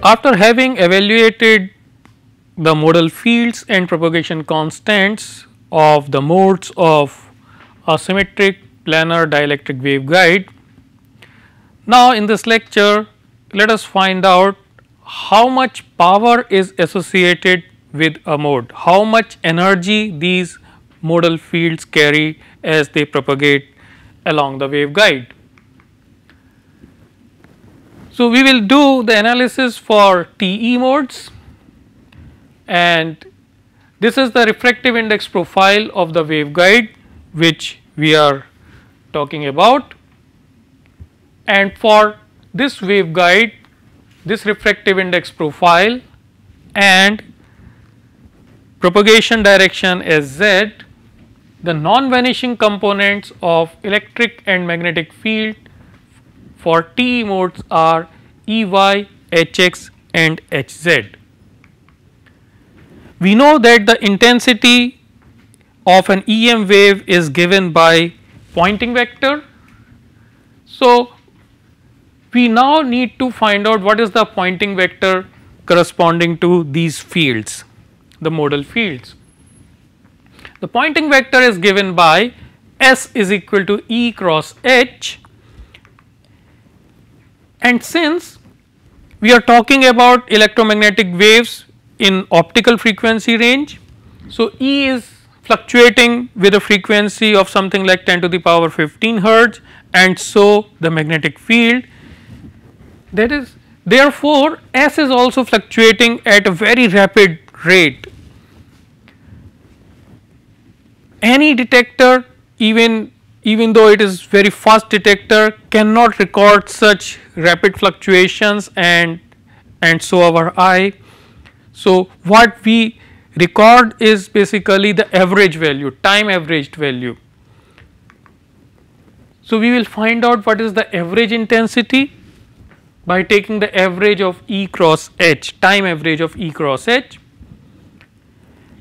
After having evaluated the modal fields and propagation constants of the modes of asymmetric planar dielectric waveguide. Now, in this lecture let us find out how much power is associated with a mode, how much energy these modal fields carry as they propagate along the waveguide. So, we will do the analysis for TE modes and this is the refractive index profile of the waveguide which we are talking about and for this waveguide this refractive index profile and propagation direction as z the non-vanishing components of electric and magnetic field for TE modes are E y, H x and H z. We know that the intensity of an EM wave is given by pointing vector. So, we now need to find out what is the pointing vector corresponding to these fields, the modal fields. The pointing vector is given by S is equal to E cross H and since we are talking about electromagnetic waves in optical frequency range, so E is fluctuating with a frequency of something like 10 to the power 15 hertz and so the magnetic field that is therefore S is also fluctuating at a very rapid rate. Any detector even even though it is very fast detector cannot record such rapid fluctuations and and so our eye. So, what we record is basically the average value time averaged value. So, we will find out what is the average intensity by taking the average of E cross H time average of E cross H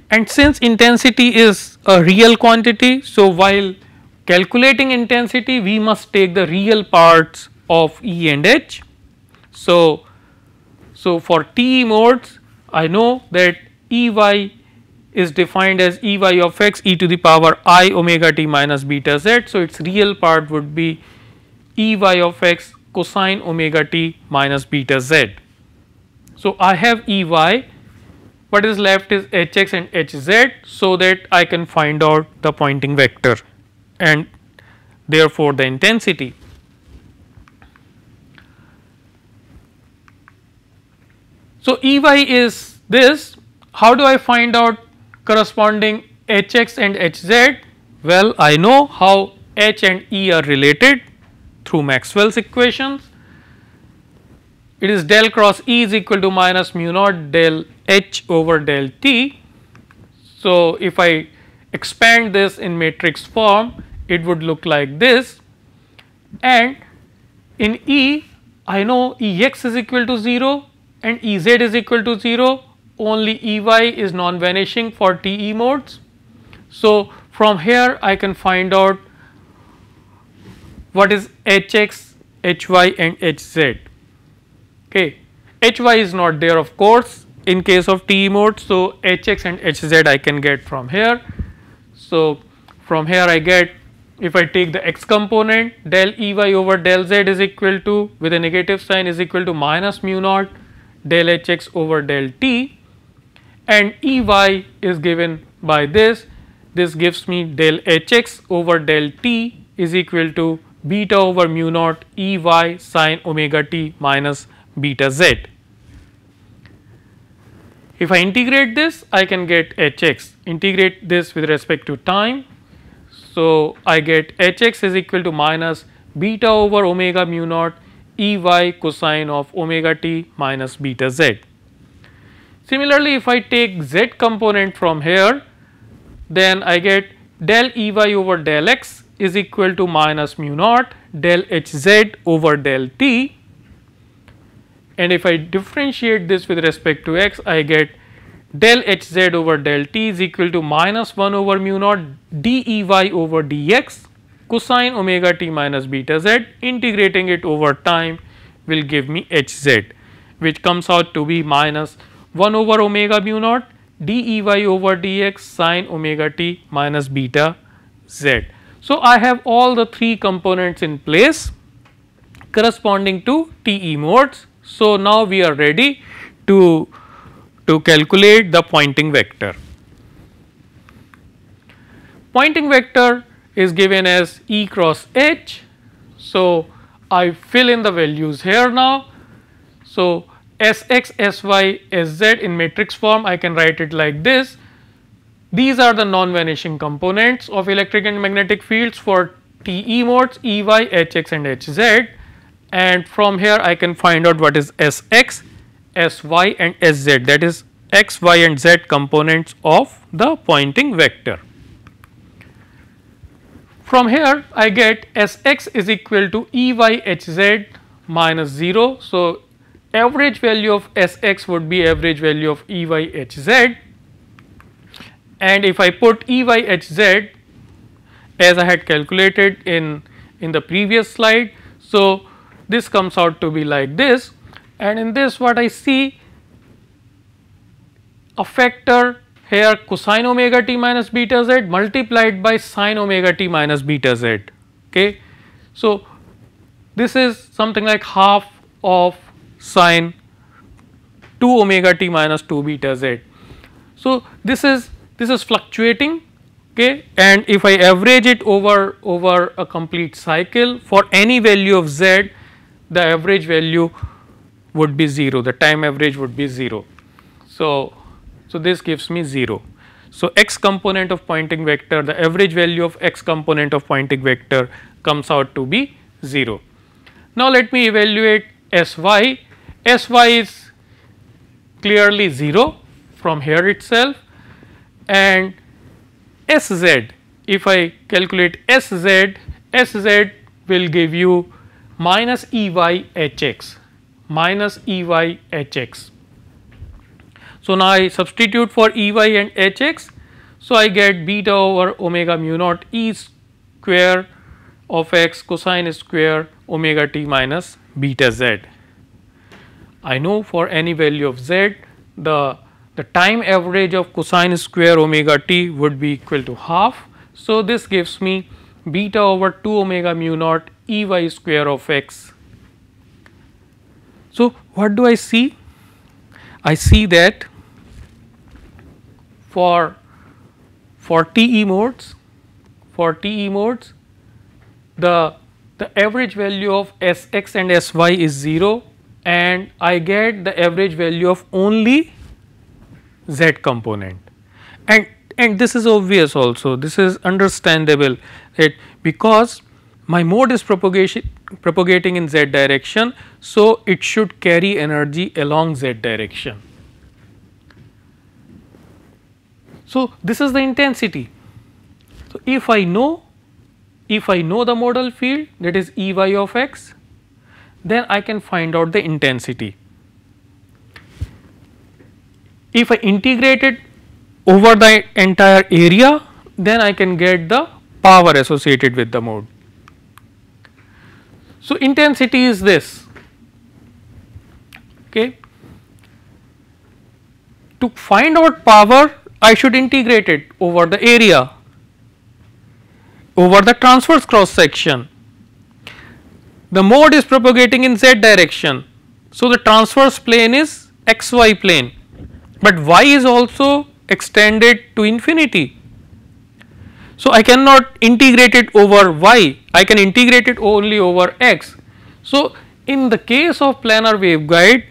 and since intensity is a real quantity. So, while calculating intensity we must take the real parts of E and H. So, so for TE modes I know that EY is defined as EY of x e to the power i omega t minus beta z. So, its real part would be EY of x cosine omega t minus beta z. So, I have EY what is left is Hx and Hz so that I can find out the pointing vector and therefore, the intensity So, E y is this how do I find out corresponding H x and H z? Well, I know how H and E are related through Maxwell's equations. It is del cross E is equal to minus mu naught del H over del T. So, if I expand this in matrix form, it would look like this and in E I know E x is equal to 0 and E z is equal to 0 only E y is non vanishing for T E modes. So, from here I can find out what is H x, H y and H z. Okay. H y is not there of course in case of TE modes. So, H x and H z I can get from here. So, from here I get if I take the x component del E y over del z is equal to with a negative sign is equal to minus mu naught del h x over del t and E y is given by this. This gives me del h x over del t is equal to beta over mu naught E y sine omega t minus beta z. If I integrate this, I can get h x. Integrate this with respect to time, so, I get H x is equal to minus beta over omega mu naught E y cosine of omega t minus beta z. Similarly, if I take z component from here, then I get del E y over del x is equal to minus mu naught del H z over del t and if I differentiate this with respect to x, I get del h z over del t is equal to minus 1 over mu naught d E y over d x cosine omega t minus beta z integrating it over time will give me h z which comes out to be minus 1 over omega mu naught d E y over d x sine omega t minus beta z. So, I have all the three components in place corresponding to TE modes. So, now we are ready to to calculate the pointing vector. Pointing vector is given as E cross H. So, I fill in the values here now. So, Sx, Sy, Sz in matrix form I can write it like this. These are the non-vanishing components of electric and magnetic fields for TE modes EY, HX and HZ and from here I can find out what is Sx s y and s z that is x, y and z components of the pointing vector. From here I get S x is equal to E y h z minus 0. So, average value of S x would be average value of E y h z and if I put E y h z as I had calculated in, in the previous slide. So, this comes out to be like this and in this what I see a factor here cosine omega t minus beta z multiplied by sine omega t minus beta z okay. So, this is something like half of sine 2 omega t minus 2 beta z. So, this is this is fluctuating okay and if I average it over over a complete cycle for any value of z the average value would be 0, the time average would be 0. So, so this gives me 0. So, x component of pointing vector, the average value of x component of pointing vector comes out to be 0. Now, let me evaluate S y. S y is clearly 0 from here itself and S z, if I calculate S z, S z will give you minus E y h x minus E y H x. So, now I substitute for E y and H x. So, I get beta over omega mu naught E square of x cosine square omega t minus beta z. I know for any value of z the, the time average of cosine square omega t would be equal to half. So, this gives me beta over 2 omega mu naught E y square of x so, what do I see? I see that for for TE modes, for TE modes, the the average value of S x and S y is 0 and I get the average value of only z component. And, and this is obvious also, this is understandable that because my mode is propagation propagating in z direction. So, it should carry energy along z direction. So, this is the intensity. So, if I know if I know the modal field that is E y of x, then I can find out the intensity. If I integrate it over the entire area, then I can get the power associated with the mode. So, intensity is this okay. To find out power I should integrate it over the area over the transverse cross section. The mode is propagating in z direction. So, the transverse plane is xy plane, but y is also extended to infinity. So, I cannot integrate it over y, I can integrate it only over x. So, in the case of planar waveguide,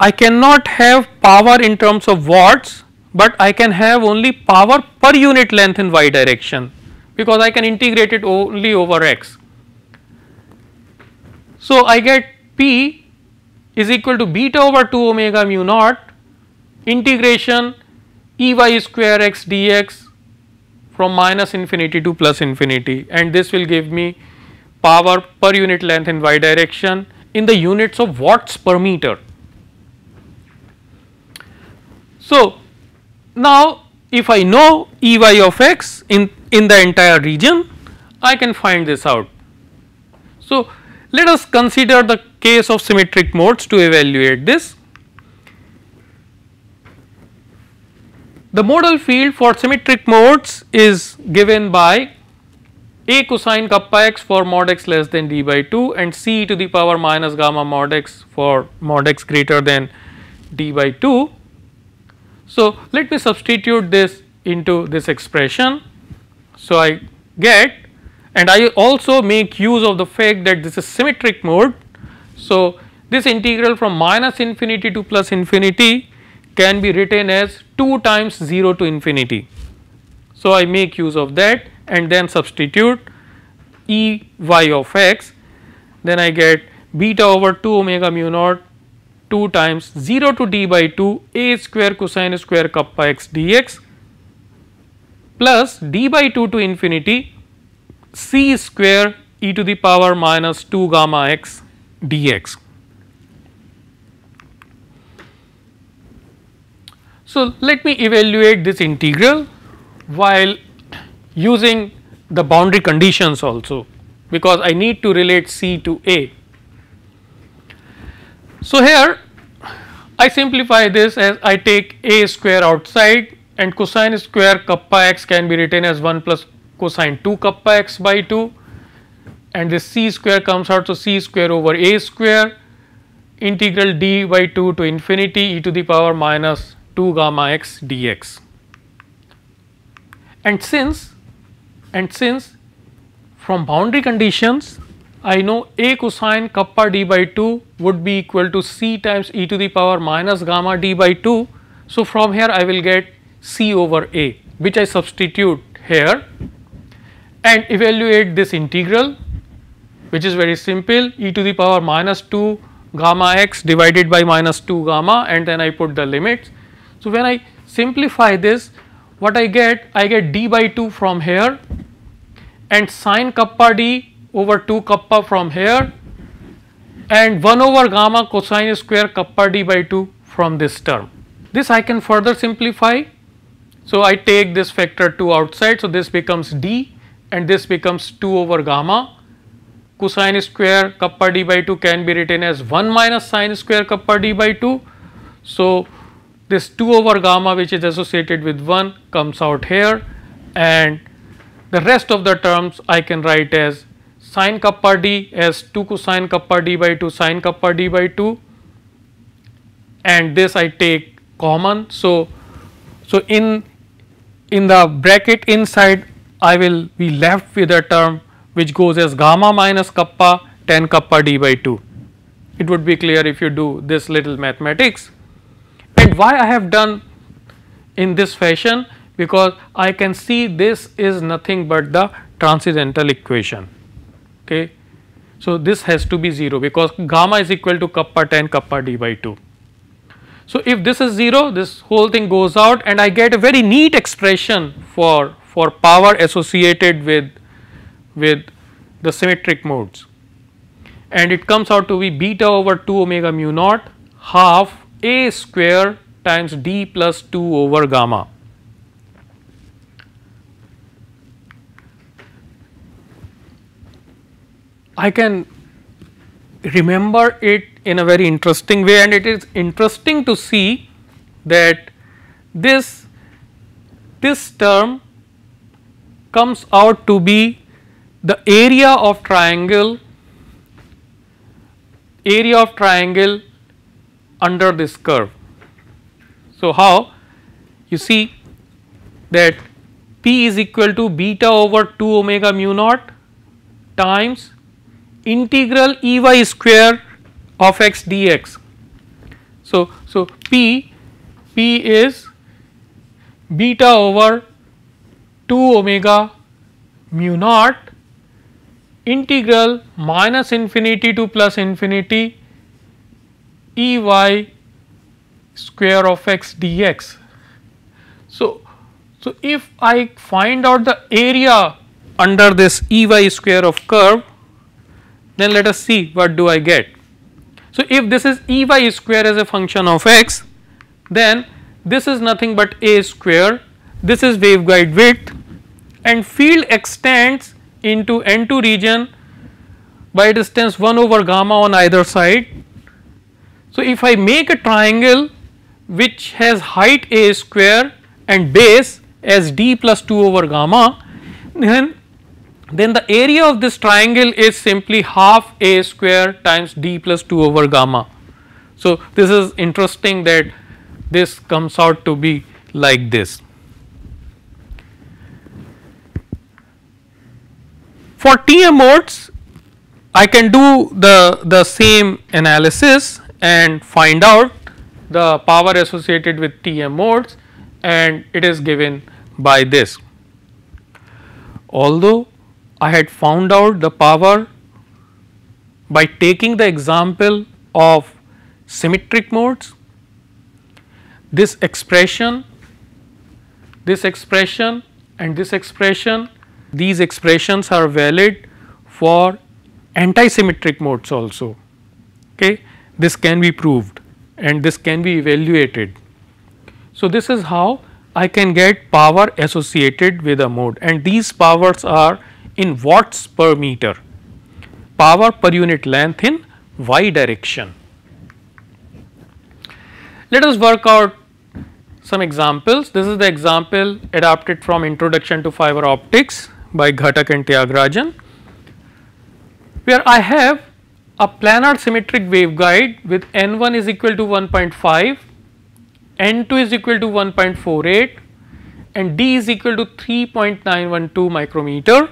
I cannot have power in terms of watts, but I can have only power per unit length in y direction because I can integrate it only over x. So, I get P is equal to beta over 2 omega mu naught integration E y square x dx from minus infinity to plus infinity and this will give me power per unit length in y direction in the units of watts per meter. So, now if I know E y of x in, in the entire region, I can find this out. So, let us consider the case of symmetric modes to evaluate this. The modal field for symmetric modes is given by a cosine kappa x for mod x less than d by 2 and c to the power minus gamma mod x for mod x greater than d by 2. So, let me substitute this into this expression. So, I get and I also make use of the fact that this is symmetric mode. So, this integral from minus infinity to plus infinity can be written as 2 times 0 to infinity. So, I make use of that and then substitute E y of x then I get beta over 2 omega mu naught 2 times 0 to d by 2 a square cosine square kappa x dx plus d by 2 to infinity c square e to the power minus 2 gamma x dx. So, let me evaluate this integral while using the boundary conditions also because I need to relate C to A. So, here I simplify this as I take A square outside and cosine square kappa x can be written as 1 plus cosine 2 kappa x by 2 and this C square comes out. So, C square over A square integral d by 2 to infinity e to the power minus 2 gamma x dx. And since and since from boundary conditions I know a cosine kappa d by 2 would be equal to c times e to the power minus gamma d by 2. So, from here I will get c over a which I substitute here and evaluate this integral which is very simple e to the power minus 2 gamma x divided by minus 2 gamma and then I put the limits so, when I simplify this what I get? I get d by 2 from here and sine kappa d over 2 kappa from here and 1 over gamma cosine square kappa d by 2 from this term. This I can further simplify. So, I take this factor 2 outside. So, this becomes d and this becomes 2 over gamma cosine square kappa d by 2 can be written as 1 minus sine square kappa d by 2. So, this 2 over gamma which is associated with 1 comes out here and the rest of the terms I can write as sine kappa d as 2 cosine kappa d by 2 sine kappa d by 2 and this I take common. So, so in in the bracket inside I will be left with a term which goes as gamma minus kappa tan kappa d by 2. It would be clear if you do this little mathematics and why I have done in this fashion because I can see this is nothing but the transcendental equation. Okay. So, this has to be 0 because gamma is equal to kappa tan kappa d by 2. So, if this is 0 this whole thing goes out and I get a very neat expression for, for power associated with, with the symmetric modes and it comes out to be beta over 2 omega mu naught half a square times d plus 2 over gamma. I can remember it in a very interesting way and it is interesting to see that this this term comes out to be the area of triangle area of triangle under this curve. So, how you see that P is equal to beta over 2 omega mu naught times integral E y square of x dx. So, so P, P is beta over 2 omega mu naught integral minus infinity to plus infinity E y square of x dx. So, so if I find out the area under this E y square of curve, then let us see what do I get. So, if this is E y square as a function of x, then this is nothing but a square, this is waveguide width and field extends into N2 region by distance 1 over gamma on either side so, if I make a triangle which has height a square and base as d plus 2 over gamma then then the area of this triangle is simply half a square times d plus 2 over gamma. So, this is interesting that this comes out to be like this. For TM modes I can do the, the same analysis and find out the power associated with TM modes and it is given by this. Although I had found out the power by taking the example of symmetric modes, this expression, this expression and this expression, these expressions are valid for antisymmetric modes also. Okay this can be proved and this can be evaluated. So, this is how I can get power associated with a mode and these powers are in watts per meter, power per unit length in y direction. Let us work out some examples. This is the example adapted from Introduction to Fiber Optics by Ghatak and Tyagarajan, where I have a planar symmetric waveguide with n1 is equal to 1.5, n2 is equal to 1.48 and d is equal to 3.912 micrometer.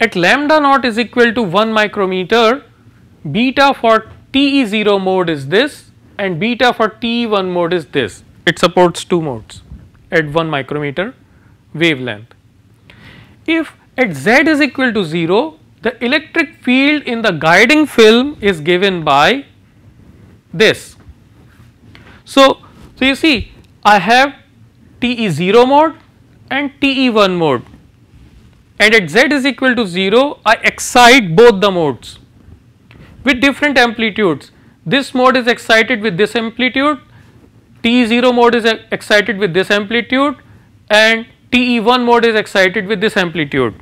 At lambda naught is equal to 1 micrometer, beta for TE0 mode is this and beta for TE1 mode is this. It supports two modes at 1 micrometer wavelength. If at z is equal to 0, the electric field in the guiding film is given by this. So, so you see I have TE0 mode and TE1 mode and at Z is equal to 0 I excite both the modes with different amplitudes. This mode is excited with this amplitude, TE0 mode is excited with this amplitude and TE1 mode is excited with this amplitude.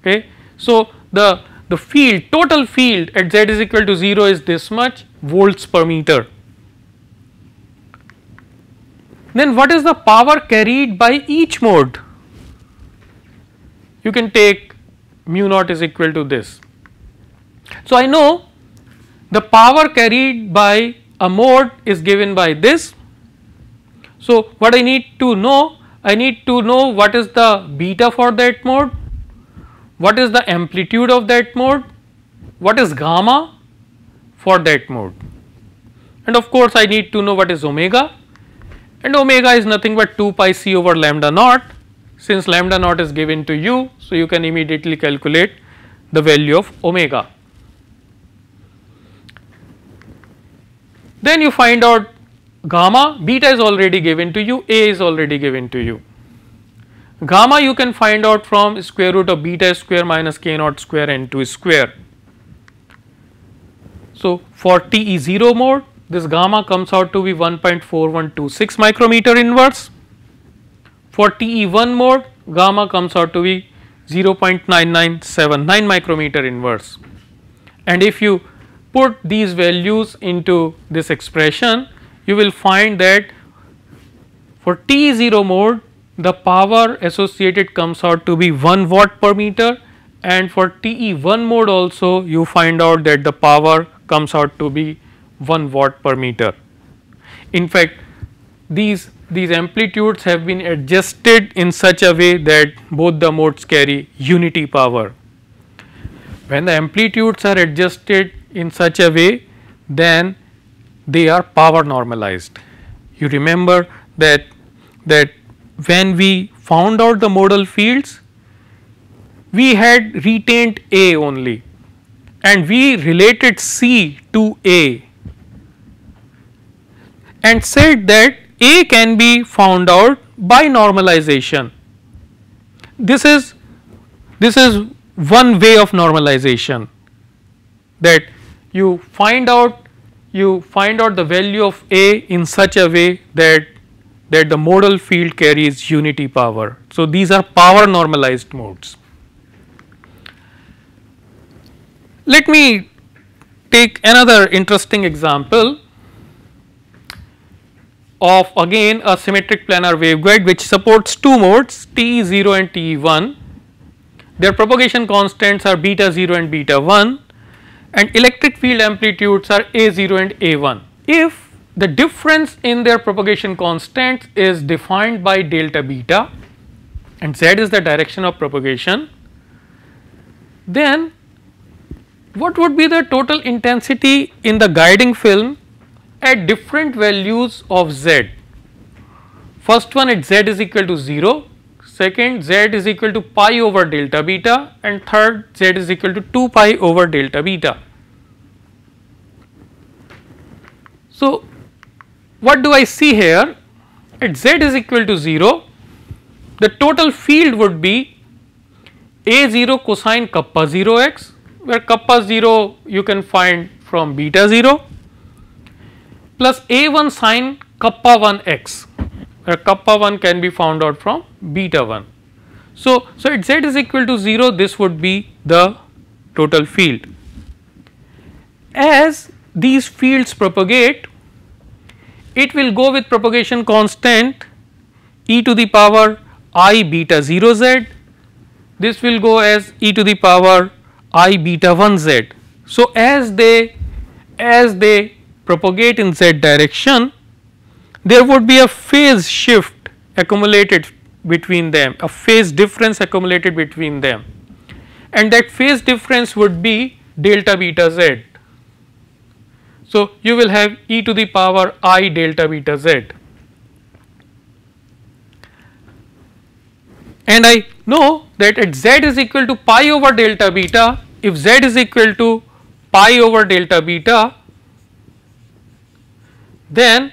Okay. So, the, the field total field at z is equal to 0 is this much volts per meter. Then what is the power carried by each mode? You can take mu naught is equal to this. So, I know the power carried by a mode is given by this. So, what I need to know? I need to know what is the beta for that mode what is the amplitude of that mode, what is gamma for that mode and of course, I need to know what is omega and omega is nothing but 2 pi c over lambda naught since lambda naught is given to you. So, you can immediately calculate the value of omega. Then you find out gamma, beta is already given to you, a is already given to you. Gamma you can find out from square root of beta square minus k naught square into 2 square. So, for TE 0 mode this gamma comes out to be 1.4126 micrometer inverse. For TE 1 mode gamma comes out to be 0.9979 micrometer inverse. And if you put these values into this expression, you will find that for T0 mode the power associated comes out to be 1 watt per meter and for TE1 mode also you find out that the power comes out to be 1 watt per meter. In fact, these these amplitudes have been adjusted in such a way that both the modes carry unity power. When the amplitudes are adjusted in such a way then they are power normalized. You remember that that when we found out the modal fields, we had retained A only and we related C to A and said that A can be found out by normalization. This is, this is one way of normalization that you find out you find out the value of A in such a way that that the modal field carries unity power. So, these are power normalized modes. Let me take another interesting example of again a symmetric planar waveguide which supports two modes TE0 and TE1. Their propagation constants are beta 0 and beta 1 and electric field amplitudes are A0 and A1. If the difference in their propagation constants is defined by delta beta and z is the direction of propagation. Then what would be the total intensity in the guiding film at different values of z? First one at z is equal to 0, second z is equal to pi over delta beta and third z is equal to 2 pi over delta beta. So, what do I see here? At z is equal to 0, the total field would be a0 cosine kappa 0 x, where kappa 0 you can find from beta 0 plus a1 sine kappa 1 x, where kappa 1 can be found out from beta 1. So, so at z is equal to 0, this would be the total field. As these fields propagate, it will go with propagation constant e to the power i beta 0 z, this will go as e to the power i beta 1 z. So, as they as they propagate in z direction, there would be a phase shift accumulated between them, a phase difference accumulated between them and that phase difference would be delta beta z. So, you will have e to the power i delta beta z. And I know that at z is equal to pi over delta beta, if z is equal to pi over delta beta, then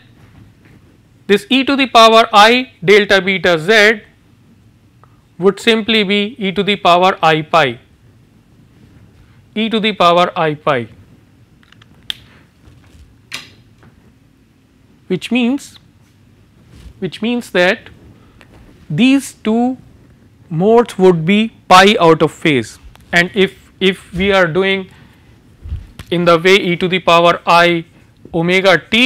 this e to the power i delta beta z would simply be e to the power i pi, e to the power i pi. which means which means that these two modes would be pi out of phase and if if we are doing in the way e to the power i omega t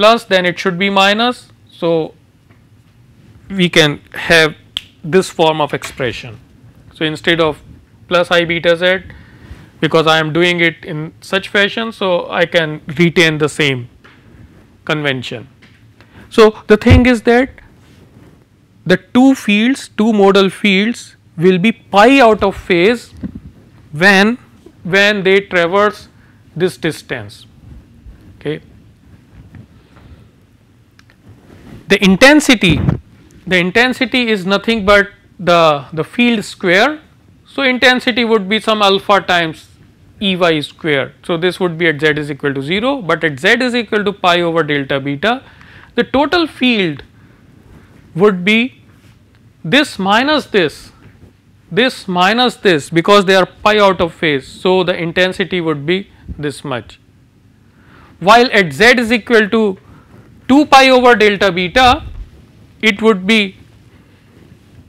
plus then it should be minus. So, we can have this form of expression. So, instead of plus i beta z because I am doing it in such fashion. So, I can retain the same convention. So, the thing is that the two fields, two modal fields will be pi out of phase when, when they traverse this distance. Okay. The intensity, the intensity is nothing but the, the field square. So, intensity would be some alpha times E y square. So, this would be at z is equal to 0, but at z is equal to pi over delta beta, the total field would be this minus this, this minus this because they are pi out of phase. So, the intensity would be this much. While at z is equal to 2 pi over delta beta, it would be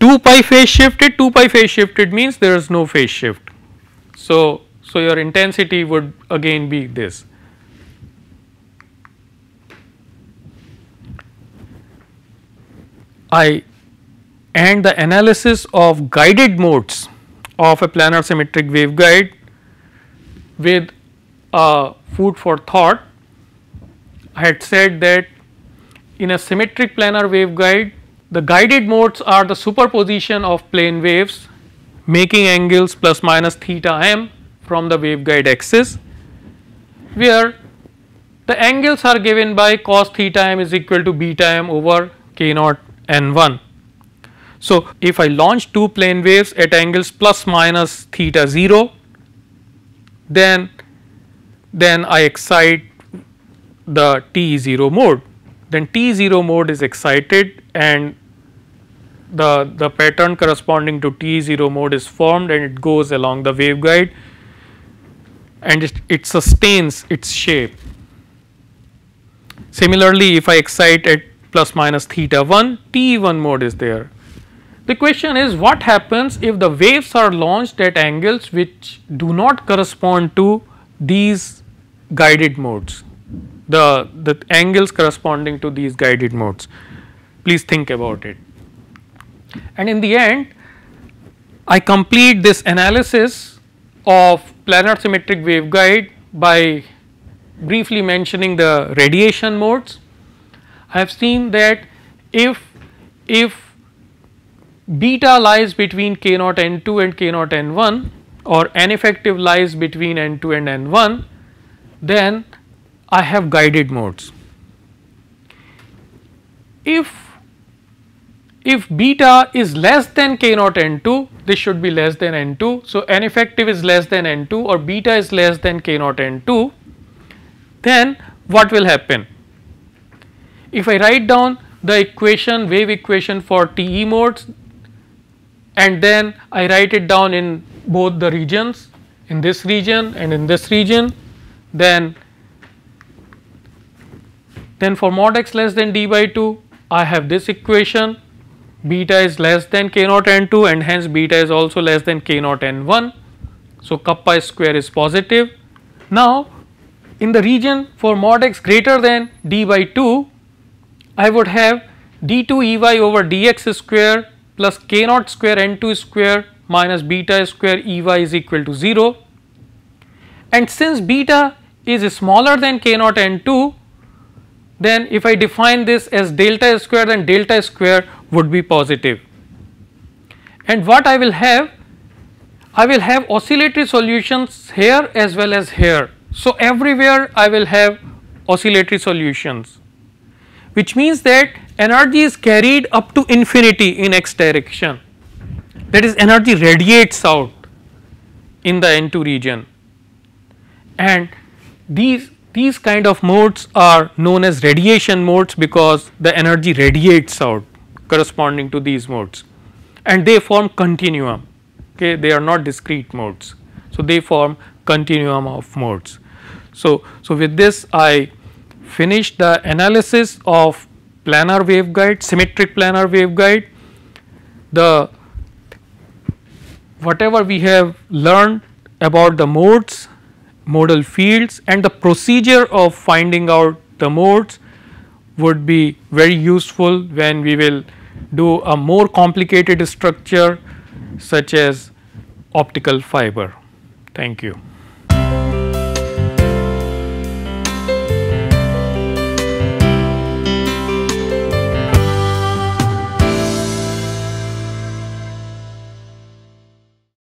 2 pi phase shifted, 2 pi phase shifted means there is no phase shift. So, so, your intensity would again be this. I and the analysis of guided modes of a planar symmetric waveguide with food for thought. I had said that in a symmetric planar waveguide, the guided modes are the superposition of plane waves making angles plus minus theta m from the waveguide axis where the angles are given by cos theta m is equal to beta m over k naught n 1. So, if I launch two plane waves at angles plus minus theta 0, then, then I excite the T 0 mode. Then T 0 mode is excited and the, the pattern corresponding to T 0 mode is formed and it goes along the waveguide and it, it sustains its shape. Similarly, if I excite at plus minus theta 1, T1 mode is there. The question is what happens if the waves are launched at angles which do not correspond to these guided modes, the, the angles corresponding to these guided modes. Please think about it. And in the end, I complete this analysis of planar symmetric waveguide by briefly mentioning the radiation modes. I have seen that if if beta lies between k naught n2 and k naught n1 or n effective lies between n2 and n1 then I have guided modes. If if beta is less than k naught n2 this should be less than n2. So, n effective is less than n2 or beta is less than k naught n2 then what will happen? If I write down the equation wave equation for TE modes and then I write it down in both the regions in this region and in this region then then for mod x less than d by 2 I have this equation beta is less than k naught n 2 and hence beta is also less than k naught n 1. So, kappa square is positive. Now, in the region for mod x greater than d by 2, I would have d 2 E y over d x square plus k naught square n 2 square minus beta square E y is equal to 0. And since beta is smaller than k naught n 2, then if I define this as delta square then delta square would be positive. And what I will have? I will have oscillatory solutions here as well as here. So, everywhere I will have oscillatory solutions which means that energy is carried up to infinity in x direction that is energy radiates out in the N2 region and these these kind of modes are known as radiation modes because the energy radiates out corresponding to these modes and they form continuum okay they are not discrete modes. So, they form continuum of modes. So, so with this I finish the analysis of planar waveguide symmetric planar waveguide the whatever we have learned about the modes modal fields and the procedure of finding out the modes would be very useful when we will do a more complicated structure such as optical fiber. Thank you.